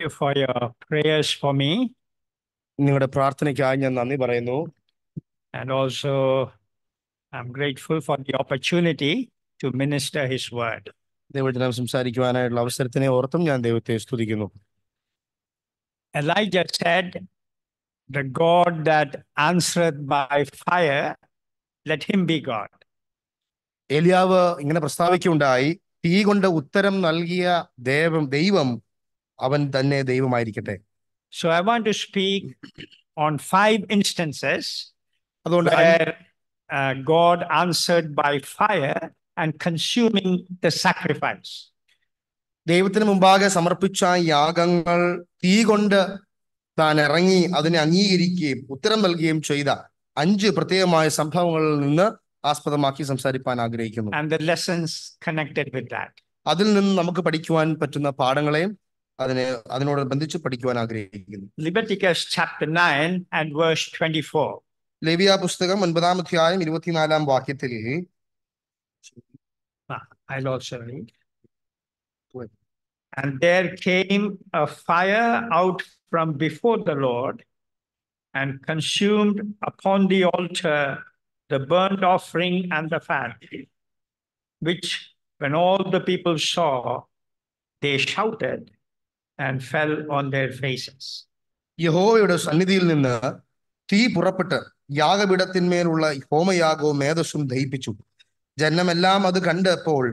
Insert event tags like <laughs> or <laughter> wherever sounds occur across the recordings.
you for your prayers for me. And also, I'm grateful for the opportunity to minister His word. Elijah said, "The God that answered by fire, let him be God." എലിയാവ് ഇങ്ങനെ പ്രസ്താവിക്കുകയുണ്ടായി തീ കൊണ്ട് ഉത്തരം നൽകിയ ദൈവം അവൻ തന്നെ ദൈവമായിരിക്കട്ടെ so I want to speak on five instances അതുകൊണ്ട് God uh, God by fire and consuming the sacrifice ദൈവത്തിന് മുമ്പാകെ സമർപ്പിച്ച യാഗങ്ങൾ തീ കൊണ്ട് താൻ ഇറങ്ങി അതിനെ അംഗീകരിക്കുകയും ഉത്തരം നൽകുകയും ചെയ്ത അഞ്ച് പ്രത്യേകമായ സംഭവങ്ങളിൽ നിന്ന് ആസ്പദമാക്കി സംസാരിക്കാൻ ആഗ്രഹിക്കുന്നു അതിൽ നിന്ന് നമുക്ക് പഠിക്കുവാൻ പറ്റുന്ന പാഠങ്ങളെയും അതിനെ അതിനോട് ബന്ധിച്ച് പഠിക്കുവാൻ ആഗ്രഹിക്കുന്നു Leviticus chapter 9 and verse 24. പുസ്തകം ഒൻപതാം അധ്യായം ഇരുപത്തിനാലാം വാക്യത്തിൽ I'll also And there came a fire out from before the Lord and consumed upon the altar the burnt offering and the fat, which when all the people saw, they shouted, and fell on their faces. യഹോവയുടെ സന്നിധിയിൽ നിന്ന് തീ പുറപ്പെട്ട് യാഗപീഠത്തിന്മേലുള്ള ഹോമയാഗവും മേധസ്സും ദഹിപ്പിച്ചു ജനമെല്ലാം അത് കണ്ടപ്പോൾ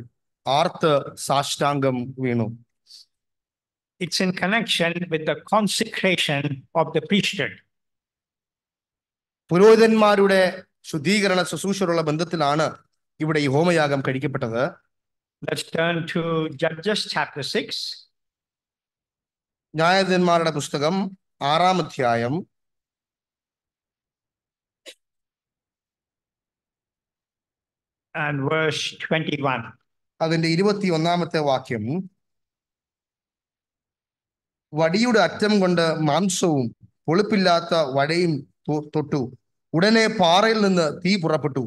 ആർത്ത് സാഷ്ടാംഗം വീണു It's in connection with the consecration of the priesthood. പുരോഹിതന്മാരുടെ ശുദ്ധീകരണ ശുശ്രൂഷയുള്ള ബന്ധത്തിലാണ് ഇവിടെ ഈ ഹോമയാഗം കഴിക്കപ്പെട്ടത് Let's turn to Judges chapter 6. ന്യായാധിപന്മാരുടെ പുസ്തകം ആറാം അധ്യായം അതിന്റെ ഇരുപത്തി ഒന്നാമത്തെ വാക്യം വടിയുടെ അറ്റം കൊണ്ട് മാംസവും പൊളിപ്പില്ലാത്ത വടയും തൊട്ടു ഉടനെ പാറയിൽ നിന്ന് തീ പുറപ്പെട്ടു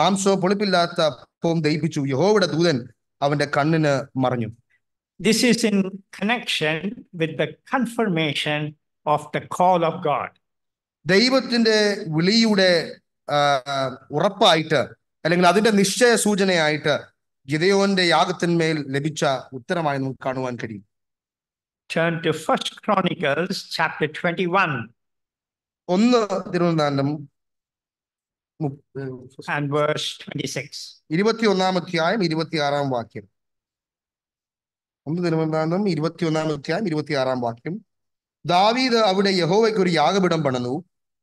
മാംസവും പൊളിപ്പില്ലാത്ത അപ്പവും ദഹിപ്പിച്ചു യഹോവിടെ ദൂതൻ അവന്റെ കണ്ണിന് മറിഞ്ഞു This is in connection with the confirmation of the call of God. ദൈവത്തിന്റെ വിളിയുടെ ഉറപ്പായിട്ട് അല്ലെങ്കിൽ അതിന്റെ നിശ്ചയ സൂചനയായിട്ട് ഗിതയോന്റെ യാഗത്തിന്മേൽ ലഭിച്ച ഉത്തരമായി നമുക്ക് കാണുവാൻ കഴിയും Turn to First Chronicles chapter 21. ഒന്ന് തിരുവനന്തപുരം and verse 26. ഇരുപത്തിയൊന്നാം അധ്യായം ഇരുപത്തിയാറാം വാക്യം ഒന്ന് തിരുവനന്തപുരം ഒന്നാം അധ്യായം ആറാം വാക്യം ദാവീദ് അവിടെ യഹോവയ്ക്ക് ഒരു യാഗപീഠം പണന്നു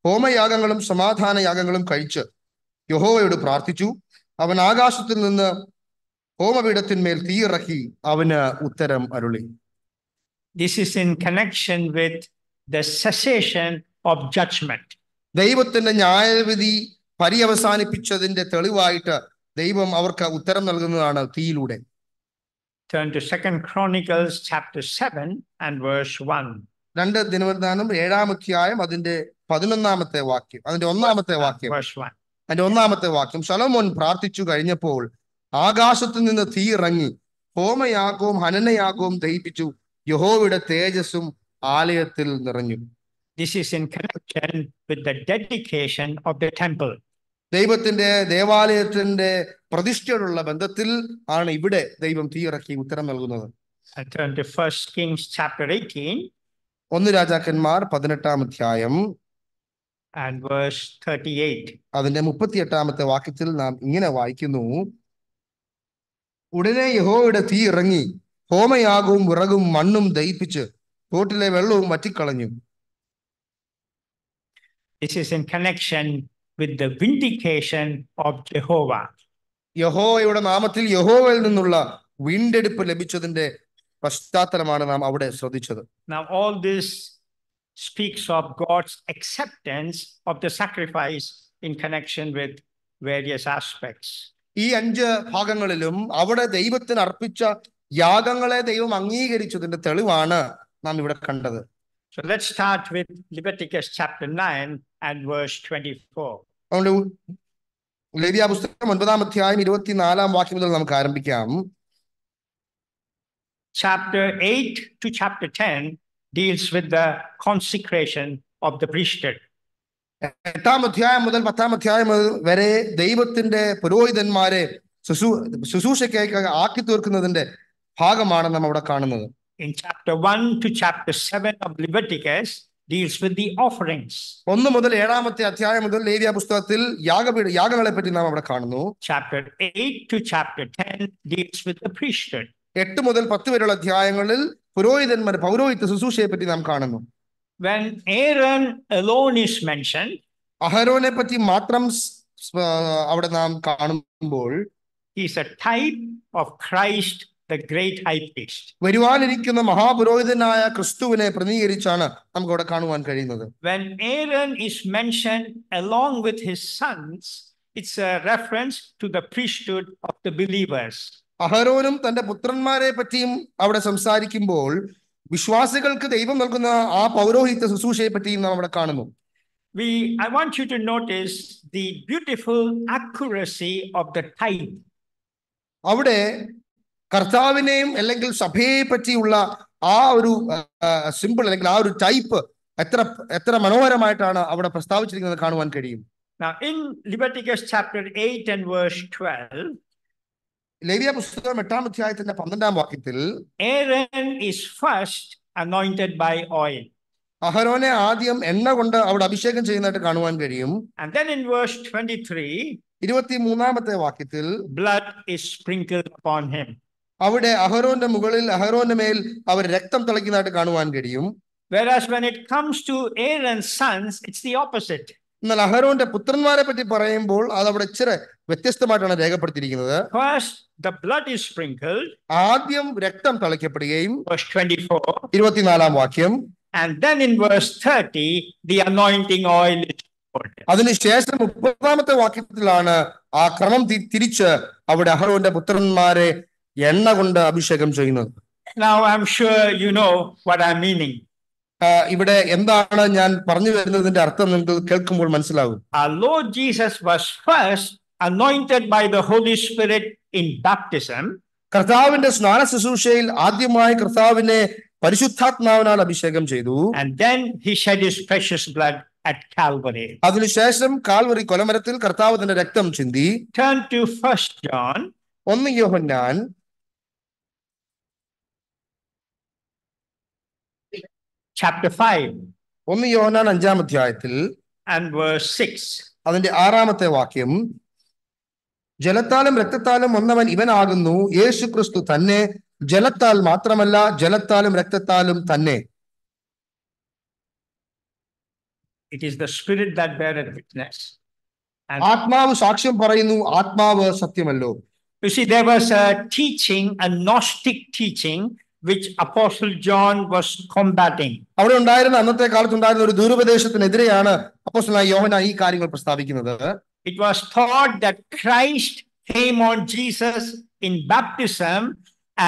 ഹോമയാഗങ്ങളും സമാധാന യാഗങ്ങളും കഴിച്ച് യഹോവയോട് പ്രാർത്ഥിച്ചു അവൻ ആകാശത്തിൽ നിന്ന് ഹോമപീഠത്തിന്മേൽ തീയിറക്കി അവന് ഉത്തരം അരുളി this is in connection with the cessation of judgement ദൈവത്തിന്റെ ന്യായവിധി പരിയവസാനിപ്പിച്ചതിന്റെ തെളിവായിട്ട് ദൈവം അവർക്ക് ഉത്തരം നൽകുന്നതാണ് തീയിലൂടെ Turn to Second Chronicles chapter 7 and verse 1. രണ്ട് ദിനവൃത്താനം ഏഴാം അധ്യായം അതിന്റെ പതിനൊന്നാമത്തെ വാക്യം അതിന്റെ ഒന്നാമത്തെ വാക്യം Verse 1. അതിന്റെ ഒന്നാമത്തെ വാക്യം ശലോമോൻ പ്രാർത്ഥിച്ചു കഴിഞ്ഞപ്പോൾ ആകാശത്ത് നിന്ന് തീ ഇറങ്ങി ഹോമയാഗവും ഹനനയാഗവും ദഹിപ്പിച്ചു യഹോവയുടെ തേജസ്സും ആലയത്തിൽ നിറഞ്ഞു This is in connection with the dedication of the temple. ദൈവത്തിന്റെ ദേവാലയത്തിന്റെ പ്രതിഷ്ഠയോടുള്ള ബന്ധത്തിൽ ആണ് ഇവിടെ ദൈവം തീയിറക്കി ഉത്തരം നൽകുന്നത് ഒന്ന് രാജാക്കന്മാർ പതിനെട്ടാം അധ്യായം അതിന്റെ മുപ്പത്തിയെട്ടാമത്തെ വാക്യത്തിൽ നാം ഇങ്ങനെ വായിക്കുന്നു ഉടനെ യഹോയുടെ തീ ഇറങ്ങി ഹോമയാകും വിറകും മണ്ണും ദയിപ്പിച്ച് തോട്ടിലെ വെള്ളവും വറ്റിക്കളഞ്ഞു This is in connection with the vindication of Jehovah. യഹോയുടെ നാമത്തിൽ യഹോവയിൽ നിന്നുള്ള വീണ്ടെടുപ്പ് ലഭിച്ചതിന്റെ പശ്ചാത്തലമാണ് നാം അവിടെ ശ്രദ്ധിച്ചത് all this speaks of God's acceptance of the sacrifice in connection with various aspects ഈ അഞ്ച് ഭാഗങ്ങളിലും അവിടെ ദൈവത്തിന് അർപ്പിച്ച യാഗങ്ങളെ ദൈവം അംഗീകരിച്ചതിന്റെ തെളിവാണ് നാം ഇവിടെ കണ്ടത് So let's start with Leviticus chapter 9 and verse 24. ലേവ്യ പുസ്തകം ഒൻപതാം അധ്യായം ഇരുപത്തിനാലാം വാക്യം മുതൽ നമുക്ക് ആരംഭിക്കാം chapter 8 to chapter 10 deals with the consecration of the priesthood എട്ടാം അധ്യായം മുതൽ പത്താം അധ്യായം വരെ ദൈവത്തിന്റെ പുരോഹിതന്മാരെ ശുശൂ ശുശ്രൂഷയ്ക്ക് ആക്കി തീർക്കുന്നതിന്റെ ഭാഗമാണ് നമ്മൾ അവിടെ കാണുന്നത് in chapter 1 to chapter 7 of leviticus deals with the offerings. ഒന്ന് മുതൽ ഏഴാമത്തെ അധ്യായം മുതൽ ലേവ്യ പുസ്തകത്തിൽ യാഗപീഠ യാഗങ്ങളെ പറ്റി നാം അവിടെ കാണുന്നു chapter 8 to chapter 10 deals with the priesthood. എട്ട് മുതൽ പത്ത് വരെയുള്ള അധ്യായങ്ങളിൽ പുരോഹിതന്മാർ പൗരോഹിത്യ ശുശ്രൂഷയെ പറ്റി നാം കാണുന്നു When Aaron alone is mentioned, അഹരോനെ പറ്റി മാത്രം അവിടെ നാം കാണുമ്പോൾ he is a type of Christ the great high priest. വരുവാനിരിക്കുന്ന മഹാപുരോഹിതനായ ക്രിസ്തുവിനെ പ്രതിനിധീകരിച്ചാണ് നമുക്ക് കാണുവാൻ കഴിയുന്നത്. When Aaron is mentioned along with his sons, it's a reference to the priesthood of the believers. അഹരോനും തന്റെ പുത്രന്മാരെ പറ്റിയും അവിടെ സംസാരിക്കുമ്പോൾ വിശ്വാസികൾക്ക് ദൈവം നൽകുന്ന ആ പൗരോഹിത്യ ശുശ്രൂഷയെ പറ്റിയും നാം അവിടെ കാണുന്നു. We, I want you to notice the beautiful accuracy of the tithe. അവിടെ കർത്താവിനെയും അല്ലെങ്കിൽ സഭയെ പറ്റിയുള്ള ആ ഒരു സിമ്പിൾ അല്ലെങ്കിൽ ആ ഒരു ടൈപ്പ് എത്ര എത്ര മനോഹരമായിട്ടാണ് അവിടെ പ്രസ്താവിച്ചിരിക്കുന്നത് കാണുവാൻ കഴിയും Now, in Leviticus chapter 8 and verse 12, ലേവിയ പുസ്തകം എട്ടാം അധ്യായത്തിന്റെ പന്ത്രണ്ടാം വാക്യത്തിൽ Aaron is first anointed by oil അഹരോനെ ആദ്യം എണ്ണ കൊണ്ട് അഭിഷേകം കാണുവാൻ ആൻഡ് ദെൻ ഇൻ 23 ഇരുപത്തിമൂന്നാമത്തെ വാക്യത്തിൽ ബ്ലഡ് ഈസ് സ്പ്രിങ്ക്ൾഡ് ഹിം അവിടെ അഹരോന്റെ മുകളിൽ അഹരോന്റെ മേൽ അവർ രക്തം തിളയ്ക്കുന്നതായിട്ട് കാണുവാൻ കഴിയും Whereas when it comes to Aaron's sons, it's the opposite. എന്നാൽ അഹരോന്റെ പുത്രന്മാരെ പറ്റി പറയുമ്പോൾ അത് അവിടെ ഇച്ചിരി വ്യത്യസ്തമായിട്ടാണ് രേഖപ്പെടുത്തിയിരിക്കുന്നത് ആദ്യം രക്തം തളിക്കപ്പെടുകയും ഇരുപത്തിനാലാം വാക്യം And then in verse 30, the anointing oil is poured. അതിനുശേഷം മുപ്പതാമത്തെ വാക്യത്തിലാണ് ആ ക്രമം തിരിച്ച് അവിടെ അഹറോന്റെ പുത്രന്മാരെ എണ്ണ കൊണ്ട് അഭിഷേകം ചെയ്യുന്നത് ഇവിടെ എന്താണ് ഞാൻ പറഞ്ഞു വരുന്നതിന്റെ അർത്ഥം നിങ്ങൾക്ക് കേൾക്കുമ്പോൾ മനസ്സിലാകും കർത്താവിന്റെ സ്നാന ശുശ്രൂഷയിൽ ആദ്യമായി കർത്താവിനെ പരിശുദ്ധാത്മാവിനാൽ അഭിഷേകം ചെയ്തു അതിനുശേഷം കാൽവറി കൊലമരത്തിൽ കർത്താവ് തന്റെ രക്തം ചിന്തി ഒന്ന് യോഹൻ ഞാൻ chapter 5 ഒന്ന് യോഹന്നാൻ അഞ്ചാം അധ്യായത്തിൽ and verse 6 അതിന്റെ ആറാമത്തെ വാക്യം ജലത്താലും രക്തത്താലും ഒന്നവൻ ഇവനാകുന്നു യേശു ക്രിസ്തു തന്നെ ജലത്താൽ മാത്രമല്ല ജലത്താലും രക്തത്താലും തന്നെ it is the spirit that bear witness ആത്മാവ് സാക്ഷ്യം പറയുന്നു ആത്മാവ് സത്യമല്ലോ You see, there was a teaching, a Gnostic teaching which Apostle John was combating. അവിടെ ഉണ്ടായിരുന്ന അന്നത്തെ കാലത്ത് ഉണ്ടായിരുന്ന ഒരു ദൂരുപദേശത്തിനെതിരെയാണ് അപ്പോസ്റ്റലായ യോഹന ഈ കാര്യങ്ങൾ പ്രസ്താവിക്കുന്നത്. It was thought the Christ came on Jesus in baptism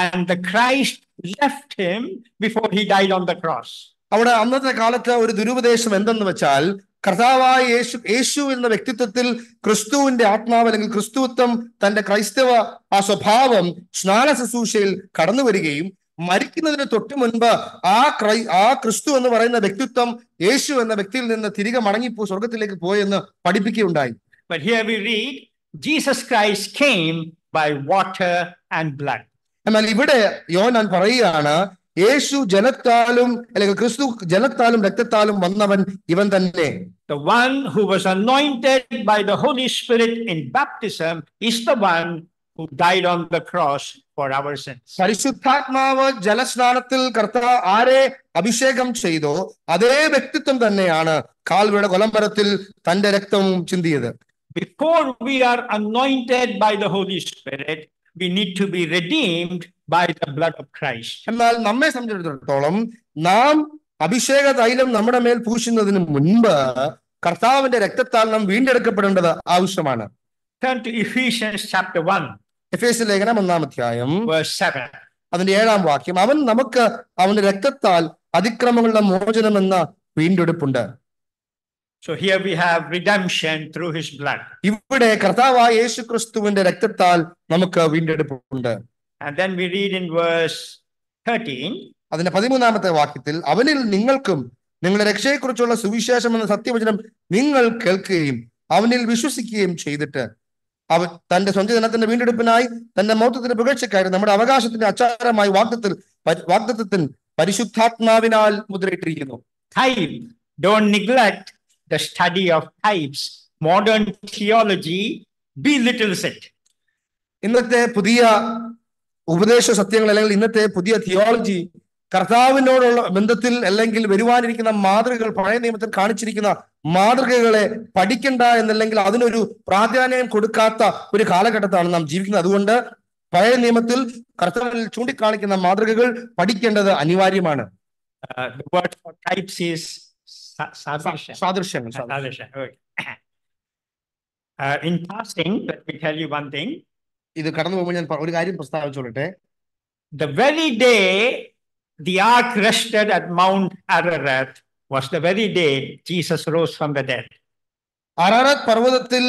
and the Christ left him before he died on the cross അവിടെ അന്നത്തെ കാലത്ത് ഒരു ദുരുപദേശം എന്തെന്ന് വെച്ചാൽ കർത്താവായ യേശു യേശു എന്ന വ്യക്തിത്വത്തിൽ ക്രിസ്തുവിന്റെ ആത്മാവ് അല്ലെങ്കിൽ ക്രിസ്തുത്വം തന്റെ ക്രൈസ്തവ ആ സ്വഭാവം സ്നാന ശുശ്രൂഷയിൽ കടന്നു വരികയും മരിക്കുന്നതിന് തൊട്ടു മുൻപ് ആ ക്രൈ ആ ക്രിസ്തു എന്ന് പറയുന്ന വ്യക്തിത്വം യേശു എന്ന വ്യക്തിയിൽ നിന്ന് തിരികെ മടങ്ങി സ്വർഗത്തിലേക്ക് പോയെന്ന് പഠിപ്പിക്കുകയുണ്ടായി But here we read, Jesus Christ came by water and blood. എന്നാൽ ഇവിടെ ഞാൻ പറയുകയാണ് യേശു ജലത്താലും അല്ലെങ്കിൽ ക്രിസ്തു ജലത്താലും രക്തത്താലും വന്നവൻ ഇവൻ തന്നെ The one who was anointed by the Holy Spirit in baptism is the one who died on the cross for our sins. പരിശുദ്ധാത്മാവ് ജലസ്നാനത്തിൽ കർത്താവ് ആരെ അഭിഷേകം ചെയ്തോ അതേ വ്യക്തിത്വം തന്നെയാണ് കാൽവയുടെ കൊലമ്പരത്തിൽ തന്റെ രക്തവും ചിന്തിയത് Before we are anointed by the Holy Spirit, we need to be redeemed by the blood of Christ. എന്നാൽ നമ്മെ സംബന്ധിച്ചിടത്തോളം നാം അഭിഷേക തൈലം നമ്മുടെ മേൽ പൂശുന്നതിന് മുൻപ് കർത്താവിന്റെ രക്തത്താൽ നാം വീണ്ടെടുക്കപ്പെടേണ്ടത് ആവശ്യമാണ് Turn to Ephesians chapter 1. എഫേസ് ലേഖനം ഒന്നാം അധ്യായം അതിന്റെ ഏഴാം വാക്യം അവൻ നമുക്ക് അവന്റെ രക്തത്താൽ അതിക്രമങ്ങളുടെ മോചനം എന്ന വീണ്ടെടുപ്പുണ്ട് So here we have redemption through his blood. ഇവിടെ കർത്താവായ യേശു ക്രിസ്തുവിന്റെ രക്തത്താൽ നമുക്ക് വീണ്ടെടുപ്പുണ്ട്. And then we read in verse 13 അതിന്റെ പതിമൂന്നാമത്തെ വാക്യത്തിൽ അവനിൽ നിങ്ങൾക്കും നിങ്ങളുടെ രക്ഷയെക്കുറിച്ചുള്ള സുവിശേഷം എന്ന സത്യവചനം നിങ്ങൾ കേൾക്കുകയും അവനിൽ വിശ്വസിക്കുകയും ചെയ്തിട്ട് അവൻ തന്റെ സ്വന്തം ജനത്തിന്റെ വീണ്ടെടുപ്പിനായി തന്റെ മൗത്വത്തിന്റെ പുകഴ്ചക്കാരും നമ്മുടെ അവകാശത്തിന്റെ അച്ചാരമായി വാഗ്ദത്തിൽ വാഗ്ദത്വത്തിൽ പരിശുദ്ധാത്മാവിനാൽ മുദ്രയിട്ടിരിക്കുന്നു Don't neglect the study of types. Modern theology belittles it. ഇന്നത്തെ പുതിയ ഉപദേശ സത്യങ്ങൾ അല്ലെങ്കിൽ ഇന്നത്തെ പുതിയ തിയോളജി കർത്താവിനോടുള്ള ബന്ധത്തിൽ അല്ലെങ്കിൽ വരുവാനിരിക്കുന്ന മാതൃകകൾ പഴയ നിയമത്തിൽ കാണിച്ചിരിക്കുന്ന മാതൃകകളെ പഠിക്കണ്ട എന്നല്ലെങ്കിൽ അതിനൊരു പ്രാധാന്യം കൊടുക്കാത്ത ഒരു കാലഘട്ടത്താണ് നാം ജീവിക്കുന്നത് അതുകൊണ്ട് പഴയ നിയമത്തിൽ കർത്താവിൽ ചൂണ്ടിക്കാണിക്കുന്ന മാതൃകകൾ പഠിക്കേണ്ടത് അനിവാര്യമാണ് <clears throat> uh, ഇത് കടന്നു പോകുമ്പോൾ ഞാൻ ഒരു കാര്യം പ്രസ്താവിച്ചോളട്ടെ the very day the ark rested at Mount Ararat was the very day Jesus rose from the dead. Ararat പർവ്വതത്തിൽ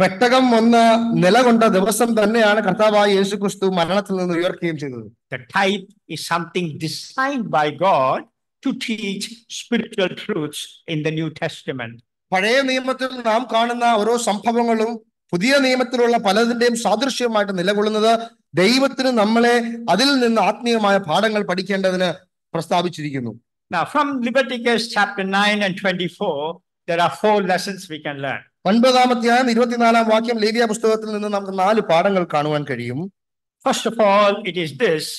പെട്ടകം വന്ന് നിലകൊണ്ട ദിവസം തന്നെയാണ് കർത്താവായ യേശു ക്രിസ്തു മരണത്തിൽ നിന്ന് came to The type is something designed by God to teach spiritual truths in the New Testament. പഴയ നിയമത്തിൽ നാം കാണുന്ന ഓരോ സംഭവങ്ങളും പുതിയ നിയമത്തിലുള്ള പലതിന്റെയും സാദൃശ്യമായിട്ട് നിലകൊള്ളുന്നത് ദൈവത്തിന് നമ്മളെ അതിൽ നിന്ന് ആത്മീയമായ പാഠങ്ങൾ പഠിക്കേണ്ടതിന് പ്രസ്താവിച്ചിരിക്കുന്നു ഒൻപതാമത്തെ ഇരുപത്തിനാലാം വാക്യം ലേവിയ പുസ്തകത്തിൽ നിന്ന് നമുക്ക് നാല് പാഠങ്ങൾ കാണുവാൻ കഴിയും first of all it is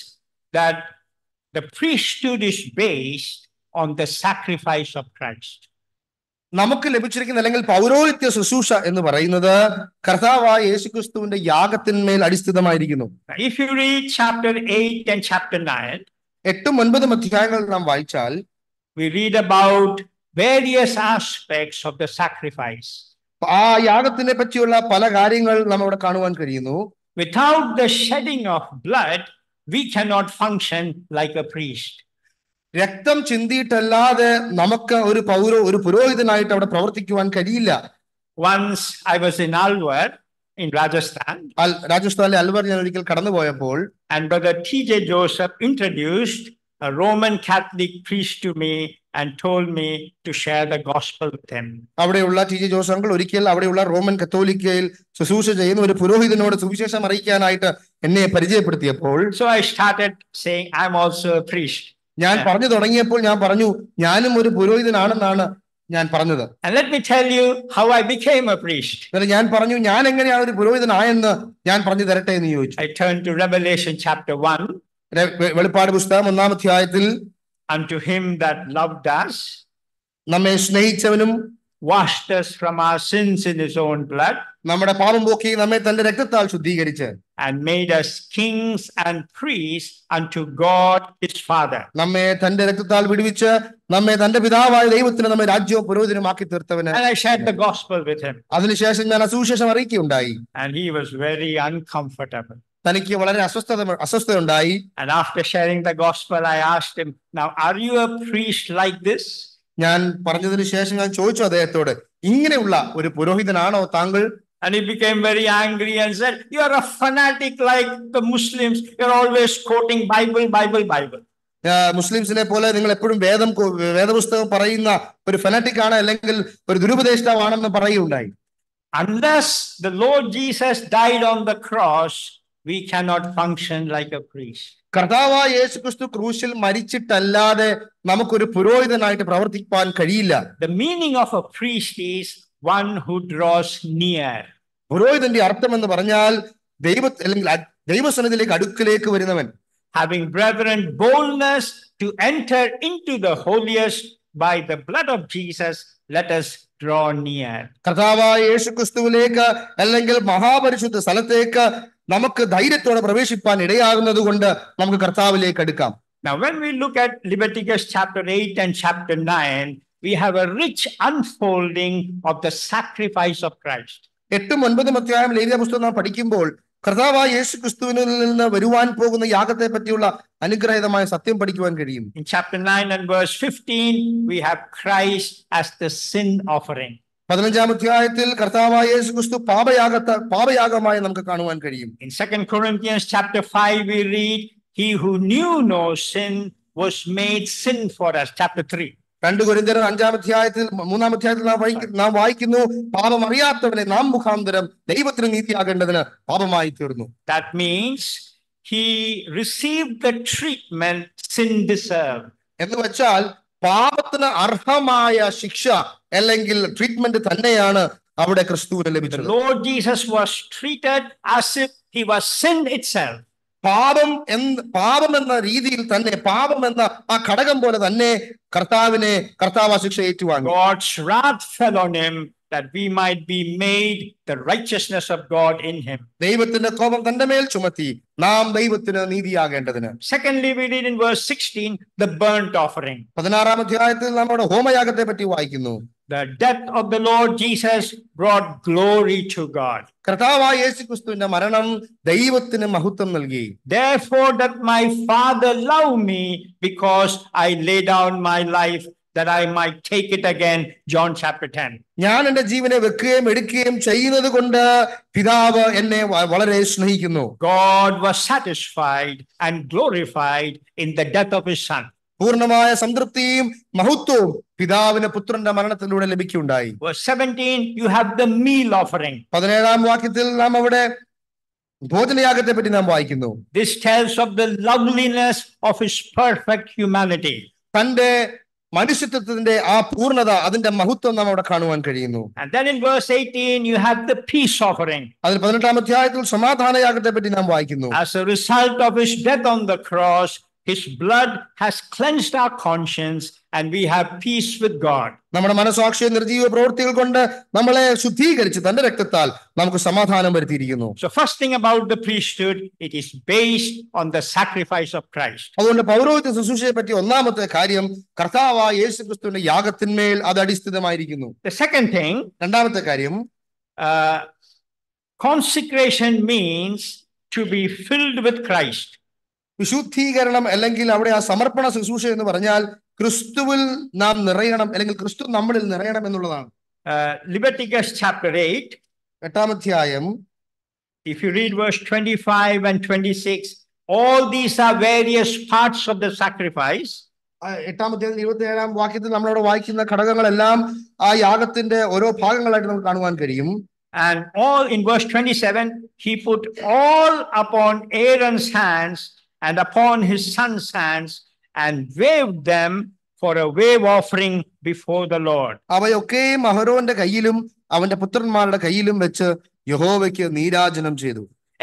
that the priesthood based on the sacrifice of Christ നമുക്ക് ലഭിച്ചിരിക്കുന്ന അല്ലെങ്കിൽ പൗരോഹിത്യ ശുശ്രൂഷ എന്ന് പറയുന്നത് കർത്താവായ യേശുക്രിസ്തുവിന്റെ യാഗത്തിന്മേൽ അടിസ്ഥിതമായിരിക്കുന്നു If you read chapter 8 and chapter 9, എട്ടും ഒൻപതും അധ്യായങ്ങൾ നാം വായിച്ചാൽ we read about various aspects of the sacrifice. ആ യാഗത്തിനെ പറ്റിയുള്ള പല കാര്യങ്ങൾ നാം അവിടെ കാണുവാൻ കഴിയുന്നു Without the shedding of blood, we cannot function like a priest. രക്തം ചിന്തിയിട്ടല്ലാതെ നമുക്ക് ഒരു പൗരോ ഒരു പുരോഹിതനായിട്ട് അവിടെ പ്രവർത്തിക്കുവാൻ കഴിയില്ല once I was in in Rajasthan രാജസ്ഥാനിലെ അൽവർ ഞാൻ ഒരിക്കൽ കടന്നുപോയപ്പോൾ and brother T J Joseph introduced a Roman അവിടെയുള്ള ടി ജെ ജോസ് അങ്കിൾ ഒരിക്കൽ അവിടെയുള്ള റോമൻ കത്തോലിക്കയിൽ ശുശ്രൂഷ ചെയ്യുന്ന ഒരു പുരോഹിതനോട് സുവിശേഷം അറിയിക്കാനായിട്ട് എന്നെ പരിചയപ്പെടുത്തിയപ്പോൾ so I started saying I am also priest ഞാൻ പറഞ്ഞു തുടങ്ങിയപ്പോൾ ഞാൻ പറഞ്ഞു ഞാനും ഒരു പുരോഹിതനാണെന്നാണ് ഞാൻ പറഞ്ഞത് ഞാൻ പറഞ്ഞു ഞാൻ എങ്ങനെയാണ് ഒരു പുരോഹിതനായെന്ന് ഞാൻ പറഞ്ഞു തരട്ടെ എന്ന് ചോദിച്ചു വെളിപ്പാട് പുസ്തകം ഒന്നാം അധ്യായത്തിൽ നമ്മെ സ്നേഹിച്ചവനും washed us from our sins in his own നമ്മുടെ പാപം പോക്കി നമ്മെ തന്റെ രക്തത്താൽ ശുദ്ധീകരിച്ച് and made us kings and priests unto God his father നമ്മെ തന്റെ രക്തത്താൽ വിടുവിച്ച് നമ്മെ തന്റെ പിതാവായ ദൈവത്തിന് നമ്മെ രാജ്യവും പുരോഹിതനും ആക്കി തീർത്തവന് and i shared the gospel with him അതിനുശേഷം ഞാൻ അസുവിശേഷം അറിയിക്കുകയുണ്ടായി and he was very uncomfortable തനിക്ക് വളരെ അസ്വസ്ഥത അസ്വസ്ഥത ഉണ്ടായി and after sharing the gospel i asked him now are you a priest like this ഞാൻ പറഞ്ഞതിന് ശേഷം ഞാൻ ചോദിച്ചു അദ്ദേഹത്തോട് ഇങ്ങനെയുള്ള ഒരു പുരോഹിതനാണോ താങ്കൾ And he became very angry and said, you are a fanatic like the Muslims. You're always quoting Bible, Bible, Bible. മുസ്ലിംസിനെ പോലെ നിങ്ങൾ എപ്പോഴും വേദം വേദപുസ്തകം പറയുന്ന ഒരു ഫെനറ്റിക് ആണ് അല്ലെങ്കിൽ ഒരു ദുരുപദേഷ്ടാവാണെന്ന് പറയുകയുണ്ടായി Unless the Lord Jesus died on the cross, we cannot function like a priest. കർത്താവായ ക്രൂശിൽ മരിച്ചിട്ടല്ലാതെ നമുക്കൊരു പുരോഹിതനായിട്ട് പ്രവർത്തിക്കാൻ കഴിയില്ല. The meaning of a priest is one who draws near. പുരോഹിതന്റെ അർത്ഥം എന്ന് പറഞ്ഞാൽ ദൈവ അല്ലെങ്കിൽ അടുക്കിലേക്ക് വരുന്നവൻ having brethren boldness to enter into the holiest by the blood of Jesus let us draw near യേശുക്രിസ്തുവിലേക്ക് അല്ലെങ്കിൽ മഹാപരിശുദ്ധ സ്ഥലത്തേക്ക് നമുക്ക് ധൈര്യത്തോടെ പ്രവേശിപ്പാൻ ഇടയാകുന്നത് കൊണ്ട് നമുക്ക് കർത്താവിലേക്ക് അടുക്കാം Now, when we look at Leviticus chapter 8 and chapter 9, we have a rich unfolding of the sacrifice of Christ. എട്ടും ഒൻപതും അധ്യായം ലേഖ്യ പുസ്തകം നാം പഠിക്കുമ്പോൾ കർത്താവായ യേശു ക്രിസ്തുവിനിൽ നിന്ന് വരുവാൻ പോകുന്ന യാഗത്തെ പറ്റിയുള്ള അനുഗ്രഹീതമായ സത്യം പഠിക്കുവാൻ കഴിയും In chapter 9 and verse 15 we have Christ as the sin offering. പതിനഞ്ചാം അധ്യായത്തിൽ കർത്താവായ യേശു ക്രിസ്തു പാപയാഗത്ത പാപയാഗമായി നമുക്ക് കാണുവാൻ കഴിയും In 2 Corinthians chapter 5 we read he who knew no sin was made sin for us chapter 3. രണ്ട് കുരിന്തർ അഞ്ചാം അധ്യായത്തിൽ മൂന്നാം അധ്യായത്തിൽ നാം നാം വായിക്കുന്നു പാപം അറിയാത്തവനെ നാം മുഖാന്തരം ദൈവത്തിന് നീതിയാകേണ്ടതിന് പാപമായി തീർന്നു means he receive the treatment എന്ന് വെച്ചാൽ പാപത്തിന് അർഹമായ ശിക്ഷ അല്ലെങ്കിൽ ട്രീറ്റ്മെന്റ് തന്നെയാണ് അവിടെ ക്രിസ്തുവിന് ലഭിച്ചത് Lord Jesus was treated as if he was sin itself പാപം എന്ന് പാപം എന്ന രീതിയിൽ തന്നെ പാപം എന്ന ആ ഘടകം പോലെ തന്നെ കർത്താവിനെ കർത്താവ് ശിക്ഷ ഏറ്റുവാങ്ങി that we might be made the righteousness of God in him. ദൈവത്തിന്റെ തന്റെ മേൽ ചുമത്തി നാം ദൈവത്തിന് നീതിയാകേണ്ടതിന് secondly we read in verse 16 the burnt offering 16 അധ്യായത്തിൽ നമ്മുടെ ഹോമയാഗത്തെ പറ്റി വായിക്കുന്നു The death of the Lord Jesus brought glory to God. Therefore that my father loved me because I lay down my life that I might take it again John chapter 10 ഞാൻ എൻ്റെ ജീവനെ വെക്കുകയും എടുക്കുകയും ചെയ്യുന്നത് കൊണ്ട് പിതാവ് എന്നെ വളരെ സ്നേഹിക്കുന്നു God was satisfied and glorified in the death of his son പൂർണ്ണമായ സംതൃപ്തിയും മഹത്വവും പിതാവിന് പുത്രന്റെ മരണത്തിലൂടെ ലഭിക്കുകയുണ്ടായി you have the meal offering പതിനേഴാം വാക്യത്തിൽ നാം അവിടെ ഭോജനയാഗത്തെ പറ്റി നാം വായിക്കുന്നു this tells of the loveliness of his perfect humanity തന്റെ മനുഷ്യത്വത്തിന്റെ ആ പൂർണ്ണത അതിന്റെ മഹത്വം നാം അവിടെ കാണുവാൻ കഴിയുന്നു അതിൽ പതിനെട്ടാം അധ്യായത്തിൽ സമാധാനയാഗത്തെ പറ്റി നാം വായിക്കുന്നു his blood has cleansed our conscience and we have peace with God. So first thing about the priesthood it is based on the sacrifice of Christ. The second thing രണ്ടാമത്തെ uh, consecration means to be filled with Christ. വിശുദ്ധീകരണം അല്ലെങ്കിൽ അവിടെ ആ സമർപ്പണ ശുശ്രൂഷ എന്ന് പറഞ്ഞാൽ ക്രിസ്തുവിൽ നാം നിറയണം അല്ലെങ്കിൽ ക്രിസ്തു നമ്മളിൽ നിറയണം എന്നുള്ളതാണ് Leviticus uh, chapter if you read verse 25 and 26 all these are various parts of the sacrifice വായിക്കുന്ന ഘടകങ്ങളെല്ലാം ആ യാഗത്തിന്റെ ഓരോ ഭാഗങ്ങളായിട്ട് നമുക്ക് കാണുവാൻ കഴിയും and all in verse 27 he put all upon Aaron's hands and upon his son's hands and waved them for a wave offering before the Lord.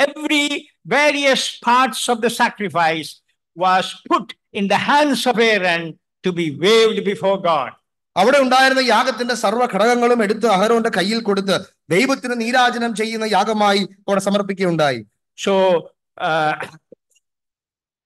Every various parts of the sacrifice was put in the hands of Aaron to be waved before God. അവിടെ ഉണ്ടായിരുന്ന യാഗത്തിന്റെ സർവ്വ ഘടകങ്ങളും എടുത്ത് അഹരോന്റെ കയ്യിൽ കൊടുത്ത് ദൈവത്തിന് നീരാജനം ചെയ്യുന്ന യാഗമായി അവിടെ സമർപ്പിക്കുകയുണ്ടായി so uh,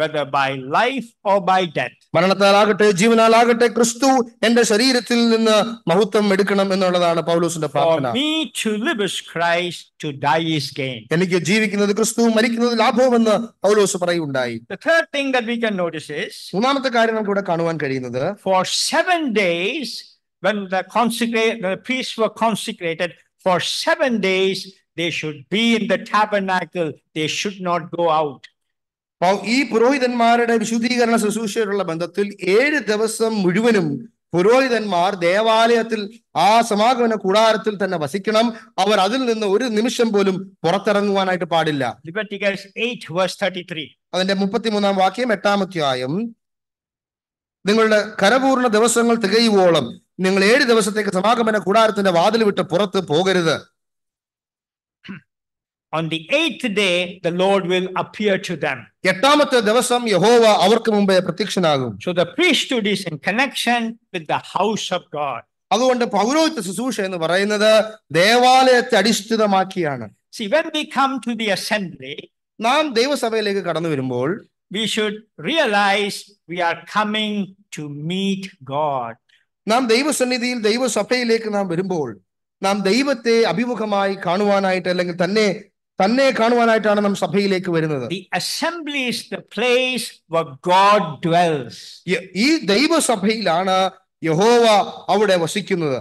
whether by life or by death. മരണത്താലാകട്ടെ Me to live is Christ, to die is gain. The third thing that we can notice is for seven days when the consecrate the priests were consecrated for seven days they should be in the tabernacle they should not go out ഈ പുരോഹിതന്മാരുടെ വിശുദ്ധീകരണ ശുശ്രൂഷയുള്ള ബന്ധത്തിൽ ഏഴ് ദിവസം മുഴുവനും പുരോഹിതന്മാർ ദേവാലയത്തിൽ ആ സമാഗമന കൂടാരത്തിൽ തന്നെ വസിക്കണം അവർ അതിൽ നിന്ന് ഒരു നിമിഷം പോലും പുറത്തിറങ്ങുവാനായിട്ട് പാടില്ല അതിന്റെ മുപ്പത്തിമൂന്നാം വാക്യം എട്ടാമധ്യായം നിങ്ങളുടെ കരപൂർണ്ണ ദിവസങ്ങൾ തികയുവോളം നിങ്ങൾ ഏഴ് ദിവസത്തേക്ക് സമാഗമന കൂടാരത്തിന്റെ വാതിൽ വിട്ട് പുറത്ത് പോകരുത് On the eighth day, the Lord will appear to them. So the priesthood is in connection with the house of God. പൗരോഹിത്യ എന്ന് പറയുന്നത് ദേവാലയത്തെ അടിസ്ഥിതമാക്കിയാണ് See, when we come to the assembly, നാം ദൈവസഭയിലേക്ക് കടന്നു വരുമ്പോൾ we should realize we are coming to meet God. നാം ദൈവസന്നിധിയിൽ ദൈവസഭയിലേക്ക് നാം വരുമ്പോൾ നാം ദൈവത്തെ അഭിമുഖമായി കാണുവാനായിട്ട് അല്ലെങ്കിൽ തന്നെ തന്നെ കാണുവാനായിട്ടാണ് നാം സഭയിലേക്ക് വരുന്നത് ഈ ദൈവസഭയിലാണ് യഹോവ അവിടെ വസിക്കുന്നത്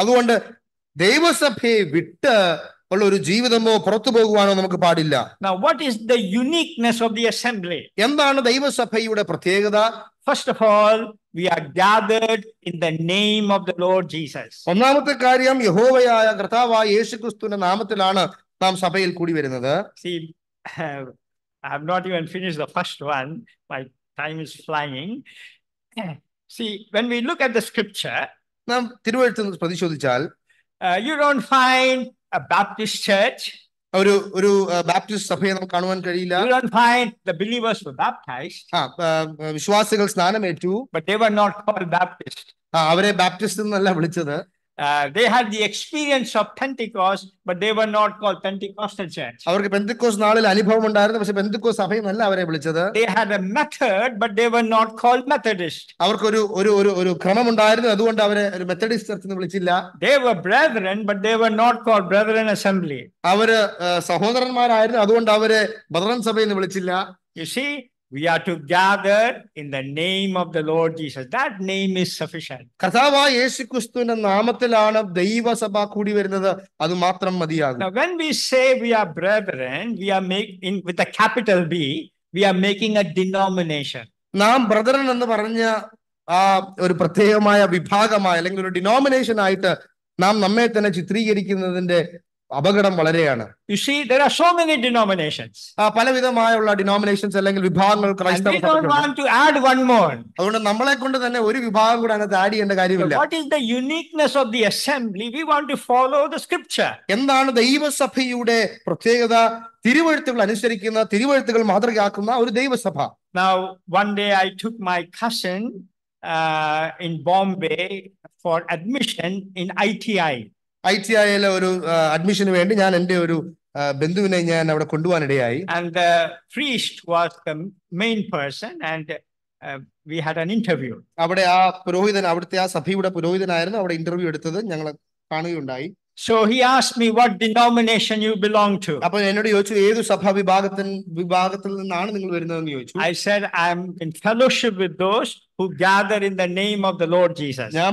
അതുകൊണ്ട് ദൈവസഭയെ വിട്ട് ഉള്ള ഒരു ജീവിതമോ പുറത്തു പോകുവാനോ നമുക്ക് പാടില്ല എന്താണ് ദൈവസഭയുടെ പ്രത്യേകത First of all, we are gathered in the name of the Lord Jesus. ഒന്നാമത്തെ കാര്യം See, uh, I have not even finished the first one. My time is flying. <clears throat> See, when we look at the scripture, നാം uh, you don't find a Baptist church ഒരു ഒരു Baptist സഭയെ നമുക്ക് കാണുവാൻ കഴിയില്ല you don't find the believers were baptized ആ വിശ്വാസികൾ സ്നാനമേറ്റു but they were not called baptist ആ അവരെ ബാപ്റ്റിസ്റ്റ് എന്നല്ല വിളിച്ചത് they had the experience of Pentecost, but they were not called Pentecostal church. They had a method, but they were not called Methodist. They were brethren, but they were not called brethren assembly. You see, We are to gather in the name of the Lord Jesus. That name is sufficient. കർത്താവായ യേശുക്രിസ്തുവിന്റെ നാമത്തിലാണ് ദൈവസഭ കൂടി വരുന്നത് അത് മാത്രം മതിയാകും. Now when we say we are brethren, we are make in with a capital B, we are making a denomination. നാം brethren എന്ന് പറഞ്ഞ ആ ഒരു പ്രത്യേകമായ വിഭാഗമായ അല്ലെങ്കിൽ ഒരു ഡിനോമിനേഷൻ ആയിട്ട് നാം നമ്മെ തന്നെ ചിത്രീകരിക്കുന്നതിന്റെ അപകടം വളരെയാണ് ഡിനോമിനേഷൻസ് പലവിധമായുള്ള ഡിനോമിനേഷൻസ് അല്ലെങ്കിൽ വിഭാഗങ്ങൾ ക്രൈസ്തവ അതുകൊണ്ട് നമ്മളെ കൊണ്ട് തന്നെ ഒരു വിഭാഗം കൂടെ അതിനകത്ത് ആഡ് ചെയ്യേണ്ട കാര്യമില്ല what is the uniqueness of the assembly we want to follow the scripture എന്താണ് ദൈവസഭയുടെ പ്രത്യേകത തിരുവഴുത്തുകൾ അനുസരിക്കുന്ന തിരുവഴുത്തുകൾ മാതൃകയാക്കുന്ന ഒരു ദൈവസഭ now one day I took my cousin in Bombay for admission in I T I I T ഐയിലെ ഒരു അഡ്മിഷന് വേണ്ടി ഞാൻ എന്റെ ഒരു ബന്ധുവിനെ ഞാൻ അവിടെ കൊണ്ടുപോകാനിടയായി and the was the main person and we had an interview അവിടെ ആ പുരോഹിതൻ അവിടുത്തെ ആ സഭയുടെ പുരോഹിതനായിരുന്നു അവിടെ ഇന്റർവ്യൂ എടുത്തത് ഞങ്ങൾ കാണുകയുണ്ടായി So he asked me what denomination you belong to. I said I'm in fellowship with those who gather in the name of the Lord Jesus. Now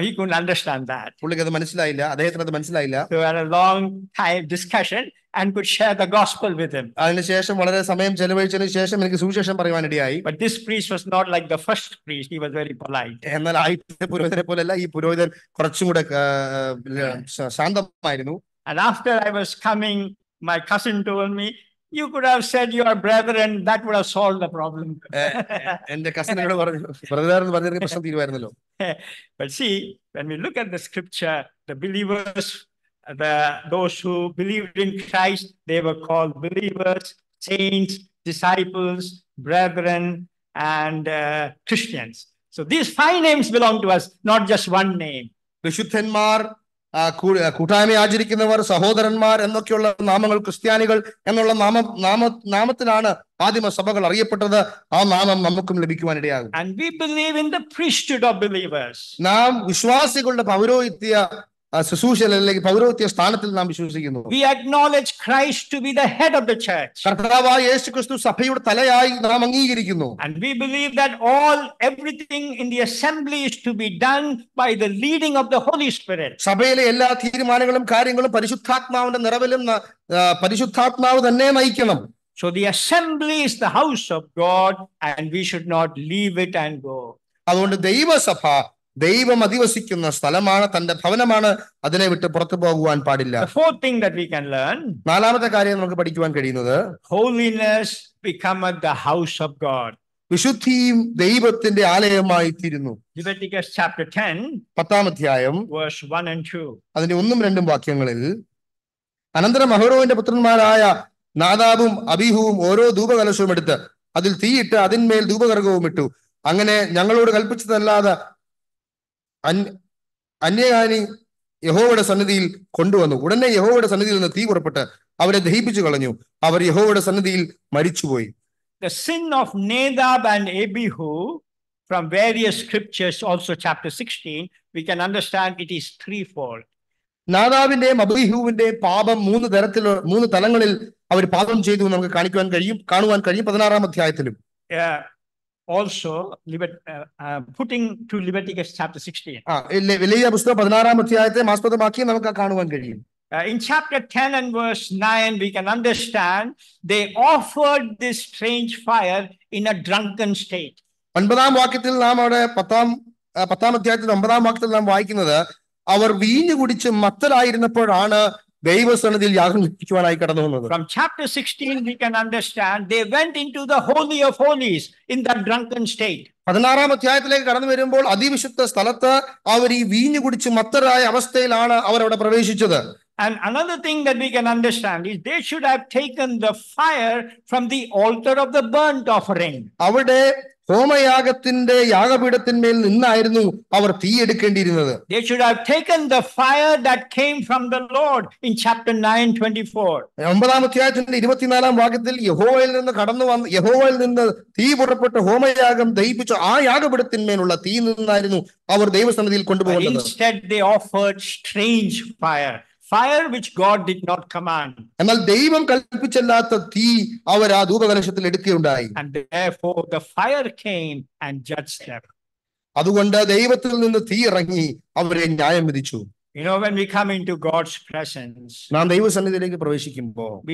he couldn't understand that. So we had a long time discussion and could share the gospel with him. But this priest was not like the first priest. He was very polite. And after I was coming, my cousin told me, you could have said your brethren, that would have solved the problem. <laughs> but see, when we look at the scripture, the believers the, those who believed in Christ, they were called believers, saints, disciples, brethren, and uh, Christians. So these five names belong to us, not just one name. വിശുദ്ധന്മാർ കൂട്ടായ്മ ആചരിക്കുന്നവർ സഹോദരന്മാർ എന്നൊക്കെയുള്ള നാമങ്ങൾ ക്രിസ്ത്യാനികൾ എന്നുള്ള നാമ നാമ നാമത്തിലാണ് ആദിമ സഭകൾ അറിയപ്പെട്ടത് ആ നാമം നമുക്കും ലഭിക്കുവാൻ ഇടയാകും നാം വിശ്വാസികളുടെ പൗരോഹിത്യ we acknowledge christ to be the head of the church and we believe that all everything in the assembly is to be done by the leading of the holy spirit so the assembly is the house of god and we should not leave it and go അതുകൊണ്ട് ദൈവസഭ ദൈവം അധിവസിക്കുന്ന സ്ഥലമാണ് തന്റെ ഭവനമാണ് അതിനെ വിട്ട് പുറത്തു പോകുവാൻ പാടില്ല നാലാമത്തെ കാര്യം നമുക്ക് പഠിക്കുവാൻ കഴിയുന്നത് holiness become the house of God വിശുദ്ധിയും ദൈവത്തിന്റെ ആലയമായി തീരുന്നു പത്താം അധ്യായം അതിന്റെ ഒന്നും രണ്ടും വാക്യങ്ങളിൽ അനന്തരം മഹോറോവിന്റെ പുത്രന്മാരായ നാദാബും അബിഹുവും ഓരോ ധൂപകലശവും എടുത്ത് അതിൽ തീയിട്ട് അതിന്മേൽ ധൂപകർഗവും ഇട്ടു അങ്ങനെ ഞങ്ങളോട് കൽപ്പിച്ചതല്ലാതെ അന്യകാനി യഹോവയുടെ സന്നിധിയിൽ കൊണ്ടുവന്നു ഉടനെ യഹോവയുടെ സന്നിധിയിൽ നിന്ന് തീ പുറപ്പെട്ട് അവരെ ദഹിപ്പിച്ചു കളഞ്ഞു അവർ യഹോവയുടെ സന്നിധിയിൽ മരിച്ചുപോയി The sin of Nadab and Abihu from various scriptures, also chapter 16, we can understand it is threefold. നാദാവിന്റെയും അബിഹുവിന്റെയും പാപം മൂന്ന് തരത്തിൽ മൂന്ന് തലങ്ങളിൽ അവർ പാപം ചെയ്തു നമുക്ക് കാണിക്കുവാൻ കഴിയും കാണുവാൻ കഴിയും പതിനാറാം അധ്യായത്തിലും also uh, uh, putting to Leviticus chapter 16. Ah, uh, in chapter 10 and verse 9, we can understand they offered this strange fire in a drunken state. ഒൻപതാം വാക്യത്തിൽ നാം അവിടെ പത്താം പത്താം അധ്യായത്തിൽ ഒമ്പതാം വാക്യത്തിൽ നാം വായിക്കുന്നത് അവർ വീഞ്ഞു കുടിച്ച് മത്തരായിരുന്നപ്പോഴാണ് ദൈവസന്നിധിയിൽ യാഗം കഴിക്കുവാനായി കടന്നു വന്നത് from chapter 16 we can understand they went into the holy of holies in the drunken state പതിനാറാം അധ്യായത്തിലേക്ക് കടന്നു വരുമ്പോൾ അതിവിശുദ്ധ സ്ഥലത്ത് അവർ ഈ വീഞ്ഞു കുടിച്ച് മത്തരായ അവസ്ഥയിലാണ് അവർ അവിടെ പ്രവേശിച്ചത് And another thing that we can understand is they should have taken the fire from the altar of the burnt offering. അവിടെ ഹോമയാഗത്തിന്റെ യാഗപീഠത്തിന്മേൽ നിന്നായിരുന്നു അവർ തീയെടുക്കേണ്ടിയിരുന്നത് They should have taken the fire that came from the Lord in chapter 9 24. ഒമ്പതാം അധ്യായത്തിന്റെ ഇരുപത്തിനാലാം വാക്യത്തിൽ യഹോവയിൽ നിന്ന് കടന്നു വന്ന യഹോവയിൽ നിന്ന് തീ പുറപ്പെട്ട ഹോമയാഗം ദഹിപ്പിച്ച ആ യാഗപീഠത്തിന്മേലുള്ള തീ നിന്നായിരുന്നു അവർ ദൈവസന്നിധിയിൽ കൊണ്ടുപോകുന്നത് Instead they offered strange fire. fire which God did not command. And therefore the fire came and judged them. You know, when we come into God's presence, we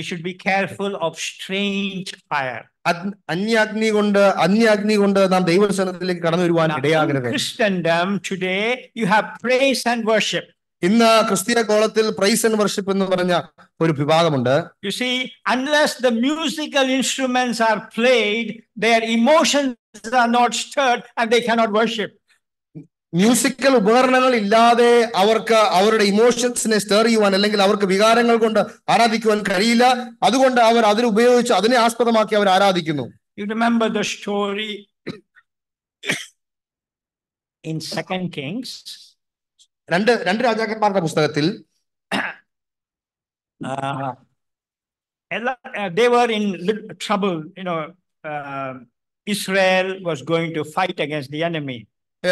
should be careful of strange fire. അന്യാഗ്നി കൊണ്ട് Christendom today you have praise and worship. ഇന്ന് ക്രിസ്തീയ കോളത്തിൽ price and worship എന്ന് പറഞ്ഞ ഒരു വിഭാഗമുണ്ട് you see unless the musical instruments are played their emotions not stirred and they worship musical ഉപകരണങ്ങൾ ഇല്ലാതെ അവർക്ക് അവരുടെ ഇമോഷൻസിനെ സ്റ്റേർ ചെയ്യുവാൻ അല്ലെങ്കിൽ അവർക്ക് വികാരങ്ങൾ കൊണ്ട് ആരാധിക്കുവാൻ കഴിയില്ല അതുകൊണ്ട് അവർ അതിനുപയോഗിച്ച് അതിനെ ആസ്പദമാക്കി അവർ ആരാധിക്കുന്നു you remember the story in second Kings രണ്ട് രണ്ട് രാജാക്കന്മാരുടെ പുസ്തകത്തിൽ uh, they were in trouble you know uh, israel was going to fight against the enemy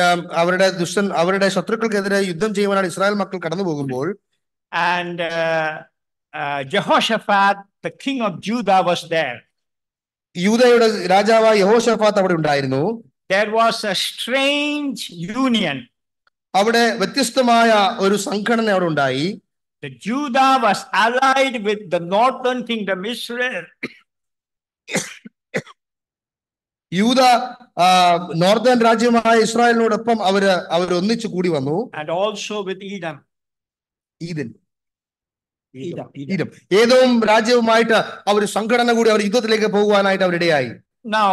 um, അവരുടെ ദുഷ്ടൻ അവരുടെ ശത്രുക്കൾക്കെതിരെ യുദ്ധം ചെയ്യുവാനാണ് ഇസ്രായേൽ മക്കൾ കടന്നു പോകുമ്പോൾ and uh, uh, jehoshaphat the king of judah was there യഹോഷഫാത്ത് അവിടെ ഉണ്ടായിരുന്നു there was a strange union അവിടെ വ്യത്യസ്തമായ ഒരു സംഘടന അവിടെ ഉണ്ടായി The Judah was allied with the northern kingdom യൂത നോർത്തേൺ രാജ്യമായ ഇസ്രായേലിനോടൊപ്പം അവര് അവർ ഒന്നിച്ചു കൂടി വന്നു and also with Edom Edom Edom ഏതവും രാജ്യവുമായിട്ട് അവർ സംഘടന കൂടി അവർ യുദ്ധത്തിലേക്ക് പോകുവാനായിട്ട് അവരിടയായി now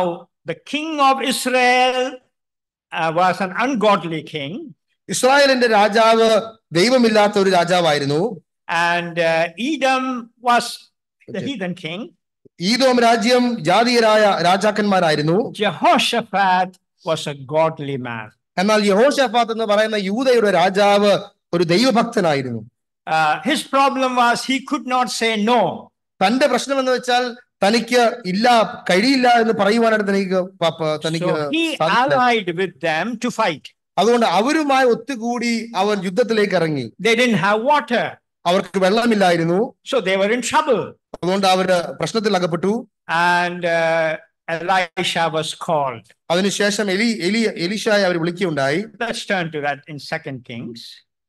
the king of Israel was an ungodly king ഇസ്രായേലിന്റെ രാജാവ് ദൈവമില്ലാത്ത ഒരു രാജാവായിരുന്നു ആൻഡ് വാസ് ദ ഈദോം രാജ്യം ജാതീയരായ രാജാക്കന്മാരായിരുന്നു വാസ് എ ഗോഡ്ലി എന്നാൽ യഹോഷഫാത്ത് എന്ന് പറയുന്ന യൂതയുടെ രാജാവ് ഒരു ദൈവഭക്തനായിരുന്നു ഹിസ് പ്രോബ്ലം വാസ് തന്റെ പ്രശ്നം എന്ന് വെച്ചാൽ തനിക്ക് ഇല്ല കഴിയില്ല എന്ന് പറയുവാനായിട്ട് തനിക്ക് തനിക്ക് അതുകൊണ്ട് അവരുമായി ഒത്തുകൂടി അവൻ യുദ്ധത്തിലേക്ക് ഇറങ്ങി they didn't have water അവർക്ക് വെള്ളമില്ലായിരുന്നു so they were in trouble അതുകൊണ്ട് അവർ പ്രശ്നത്തിൽ അകപ്പെട്ടു and uh, Elisha was called അതിനുശേഷം എലി എലി എലിശായെ അവർ വിളിക്കുകയുണ്ടായി let's turn to that in second kings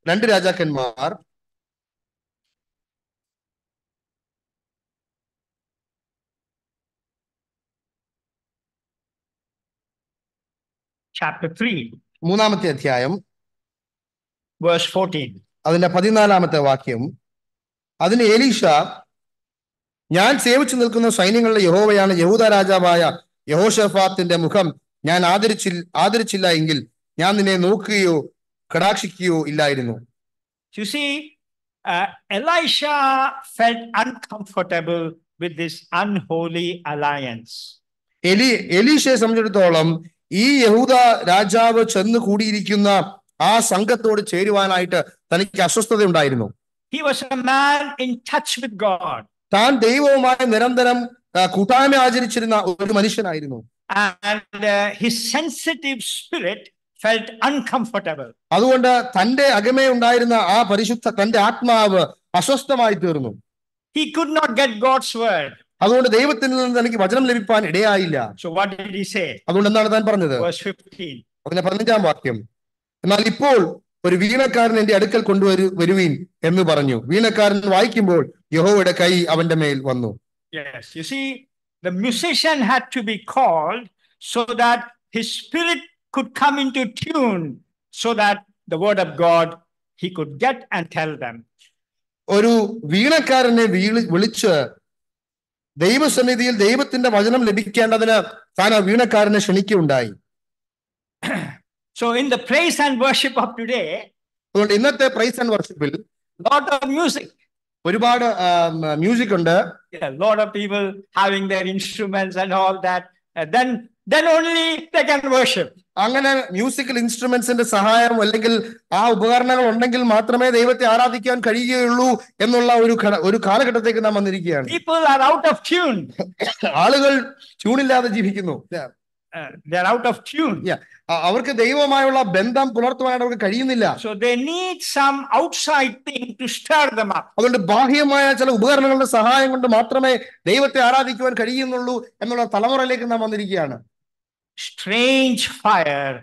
രണ്ട് രാജാക്കന്മാർ ചാപ്റ്റർ 3 മൂന്നാമത്തെ അധ്യായം വേഴ്സ് ഫോർട്ടീൻ അതിന്റെ പതിനാലാമത്തെ വാക്യം അതിന് ഏലീഷ ഞാൻ സേവിച്ചു നിൽക്കുന്ന സൈന്യങ്ങളുടെ യഹോവയാണ് യഹൂദ രാജാവായ യഹോഷഫാത്തിന്റെ മുഖം ഞാൻ ആദരിച്ചി ആദരിച്ചില്ല എങ്കിൽ ഞാൻ നിന്നെ നോക്കുകയോ കടാക്ഷിക്കുകയോ ഇല്ലായിരുന്നു uh, എലി എലീഷയെ സംബന്ധിച്ചിടത്തോളം ഈ യഹൂദ രാജാവ് ചെന്ന് കൂടിയിരിക്കുന്ന ആ സംഘത്തോട് ചേരുവാനായിട്ട് തനിക്ക് അസ്വസ്ഥത ഉണ്ടായിരുന്നു He was a man in touch with താൻ ദൈവവുമായി നിരന്തരം കൂട്ടായ്മ ആചരിച്ചിരുന്ന ഒരു മനുഷ്യനായിരുന്നു And uh, his sensitive spirit felt അതുകൊണ്ട് തന്റെ അകമേ ഉണ്ടായിരുന്ന ആ പരിശുദ്ധ തന്റെ ആത്മാവ് അസ്വസ്ഥമായി തീർന്നു He could not get God's word. അതുകൊണ്ട് ദൈവത്തിൽ നിന്ന് തനിക്ക് വചനം ലഭിക്കാൻ ഇടയായില്ല അതുകൊണ്ട് എന്താണ് താൻ പറഞ്ഞത് അതിന്റെ പതിനഞ്ചാം വാക്യം എന്നാൽ ഇപ്പോൾ ഒരു വീണക്കാരൻ എന്റെ അടുക്കൽ കൊണ്ടുവരു വരുവീൻ എന്ന് പറഞ്ഞു വീണക്കാരൻ വായിക്കുമ്പോൾ യഹോയുടെ കൈ അവന്റെ മേൽ വന്നു Yes, you see, the musician had to be called so that his spirit could come into tune so that the word of God he could get and tell them. ഒരു വീണക്കാരനെ വിളിച്ച് ദൈവസന്നിധിയിൽ ദൈവത്തിന്റെ വചനം ലഭിക്കേണ്ടതിന് താൻ ആ വീണക്കാരനെ ക്ഷണിക്കുകയുണ്ടായി so in the praise and worship of today അതുകൊണ്ട് ഇന്നത്തെ പ്രൈസ് ആൻഡ് വർഷിപ്പിൽ ലോട്ട് ഓഫ് മ്യൂസിക് ഒരുപാട് മ്യൂസിക് ഉണ്ട് lot of people having their instruments and all that then then only they can worship അങ്ങനെ മ്യൂസിക്കൽ ഇൻസ്ട്രുമെന്റ്സിന്റെ സഹായം അല്ലെങ്കിൽ ആ ഉപകരണങ്ങൾ ഉണ്ടെങ്കിൽ മാത്രമേ ദൈവത്തെ ആരാധിക്കാൻ കഴിയുകയുള്ളൂ എന്നുള്ള ഒരു ഒരു കാലഘട്ടത്തേക്ക് നാം വന്നിരിക്കുകയാണ് ഓഫ് ട്യൂൺ ആളുകൾ ട്യൂണില്ലാതെ ജീവിക്കുന്നു ഓഫ് uh, ട്യൂൺ അവർക്ക് ദൈവമായുള്ള ബന്ധം പുലർത്തുവാനായിട്ട് അവർക്ക് കഴിയുന്നില്ല so they some outside to up അതുകൊണ്ട് ബാഹ്യമായ ചില ഉപകരണങ്ങളുടെ സഹായം കൊണ്ട് മാത്രമേ ദൈവത്തെ ആരാധിക്കുവാൻ കഴിയുന്നുള്ളൂ എന്നുള്ള തലമുറയിലേക്ക് നാം വന്നിരിക്കുകയാണ് strange fire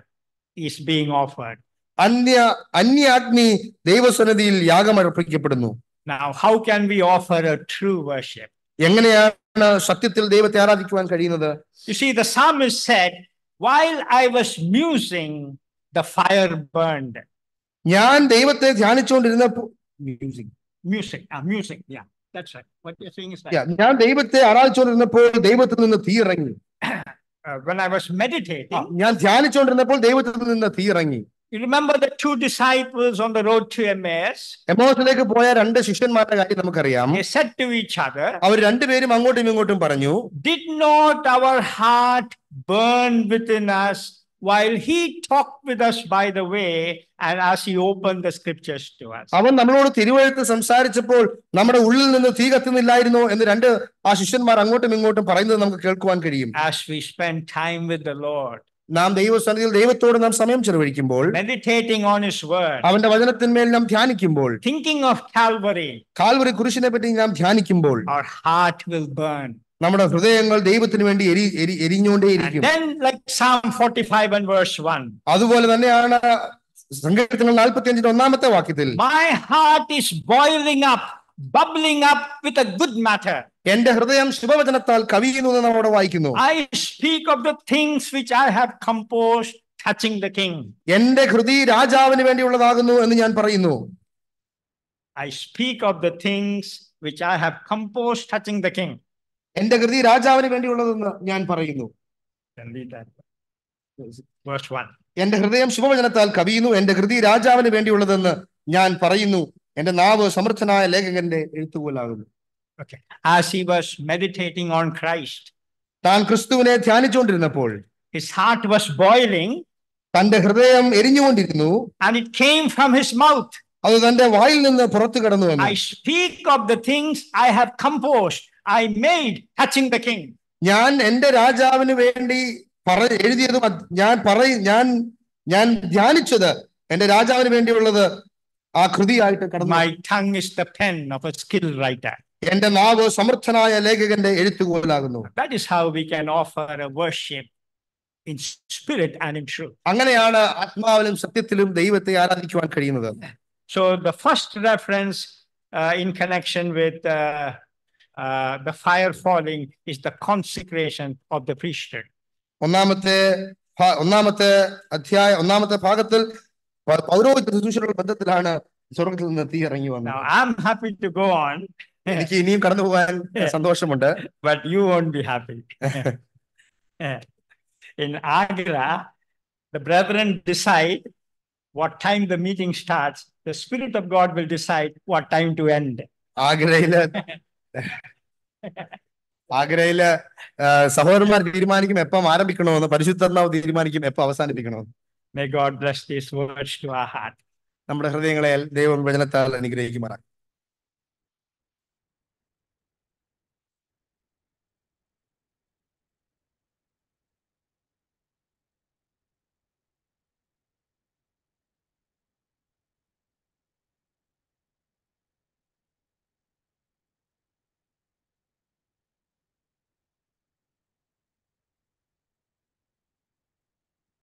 is being offered. അന്യ അന്യാഗ്നി ദൈവസന്നിധിയിൽ യാഗം അർപ്പിക്കപ്പെടുന്നു Now, how can we offer a true worship? എങ്ങനെയാണ് സത്യത്തിൽ ദൈവത്തെ ആരാധിക്കുവാൻ കഴിയുന്നത് You see, the psalmist said, while I was musing, the fire burned. ഞാൻ ദൈവത്തെ ധ്യാനിച്ചുകൊണ്ടിരുന്നപ്പോൾ മ്യൂസിക് മ്യൂസിക് ആ music yeah that's right what you seeing is right ഞാൻ ദൈവത്തെ ആരാധിച്ചുകൊണ്ടിരുന്നപ്പോൾ ദൈവത്തിൽ നിന്ന് തീ ഇറങ്ങി <coughs> Uh, when I was meditating. You remember the two disciples on the road to Emmaus? They said to each other. Did not our heart burn within us while he talked with us by the way and as he opened the scriptures to us അവൻ നമ്മളോട് തിരുവെഴുത്ത് സംസാരിച്ചപ്പോൾ നമ്മുടെ ഉള്ളിൽ നിന്ന് തീ കത്തുന്നില്ലായിരുന്നു എന്ന് രണ്ട് ആ ശിഷ്യന്മാർ അങ്ങോട്ടും ഇങ്ങോട്ടും പറയുന്നത് നമുക്ക് കേൾക്കുവാൻ കഴിയും as we spend time with the lord നാം ദൈവസന്നിധിയിൽ ദൈവത്തോട് നാം സമയം ചെലവഴിക്കുമ്പോൾ മെഡിറ്റേറ്റിംഗ് ഓൺ ഹിസ് വേർഡ് അവന്റെ വചനത്തിന്മേൽ നാം ധ്യാനിക്കുമ്പോൾ തിങ്കിങ് ഓഫ് കാൽവറി കാൽവറി കുരിശിനെ പറ്റി നാം ധ്യാനിക്കുമ്പോൾ our heart will burn നമ്മുടെ ഹൃദയങ്ങൾ ദൈവത്തിന് വേണ്ടി എരി എരി എരിഞ്ഞുകൊണ്ടേയിരിക്കും അതുപോലെ തന്നെയാണ് സങ്കീർത്തനങ്ങൾ നാൽപ്പത്തി അഞ്ചിന്റെ ഒന്നാമത്തെ വാക്യത്തിൽ my heart is boiling up bubbling up with a good matter എന്റെ ഹൃദയം ശുഭവചനത്താൽ കവിയുന്നു എന്ന് നമ്മുടെ വായിക്കുന്നു I speak of the things which I have compose touching the king എന്റെ ഹൃദയ രാജാവിന് വേണ്ടിയുള്ളതാകുന്നു എന്ന് ഞാൻ പറയുന്നു I speak of the things which I have compose touching the king എന്റെ കൃതി രാജാവിന് വേണ്ടിയുള്ളതെന്ന് ഞാൻ പറയുന്നു എന്റെ ഹൃദയം ശുഭവചനത്താൽ കവിയുന്നു എന്റെ കൃതി രാജാവിന് വേണ്ടിയുള്ളതെന്ന് ഞാൻ പറയുന്നു എന്റെ നാവ് സമർത്ഥനായ ലേഖകന്റെ എഴുത്തുകോലാകുന്നു താൻ ക്രിസ്തുവിനെ ധ്യാനിച്ചുകൊണ്ടിരുന്നപ്പോൾ his തന്റെ ഹൃദയം എരിഞ്ഞുകൊണ്ടിരുന്നു അത് തന്റെ വായിൽ നിന്ന് പുറത്തു കടന്നു വന്നു I speak of the I made touching the king. Yan and the the Raja Vendi will the Akrudi Alta. My tongue is the pen of a skilled writer. എന്റെ നാവ് സമർത്ഥനായ ലേഖകന്റെ എഴുത്തുകോലാകുന്നു അങ്ങനെയാണ് ആത്മാവിലും സത്യത്തിലും ദൈവത്തെ ആരാധിക്കുവാൻ കഴിയുന്നത് So the first reference uh, in connection with. Uh, uh, the fire falling is the consecration of the priesthood. ഒന്നാമത്തെ ഒന്നാമത്തെ അധ്യായ ഒന്നാമത്തെ ഭാഗത്തിൽ പൗരോഹിത്യ ശുശ്രൂഷയുടെ ബന്ധത്തിലാണ് സ്വർഗത്തിൽ നിന്ന് തീ ഇറങ്ങി വന്നത് I happy to go on എനിക്ക് ഇനിയും കടന്നു പോകാൻ <laughs> സന്തോഷമുണ്ട് but you won't be happy in Agra the brethren decide what time the meeting starts the spirit of god will decide what time to end ആഗ്രയിലെ <laughs> <laughs> ആഗ്രയിലെ സഹോദരന്മാർ തീരുമാനിക്കും എപ്പം ആരംഭിക്കണമെന്ന് പരിശുദ്ധാത്മാവ് തീരുമാനിക്കും എപ്പം അവസാനിപ്പിക്കണമെന്ന് May God bless these words to our heart. നമ്മുടെ ഹൃദയങ്ങളെ ദൈവം വചനത്താൽ അനുഗ്രഹിക്കുമാറാം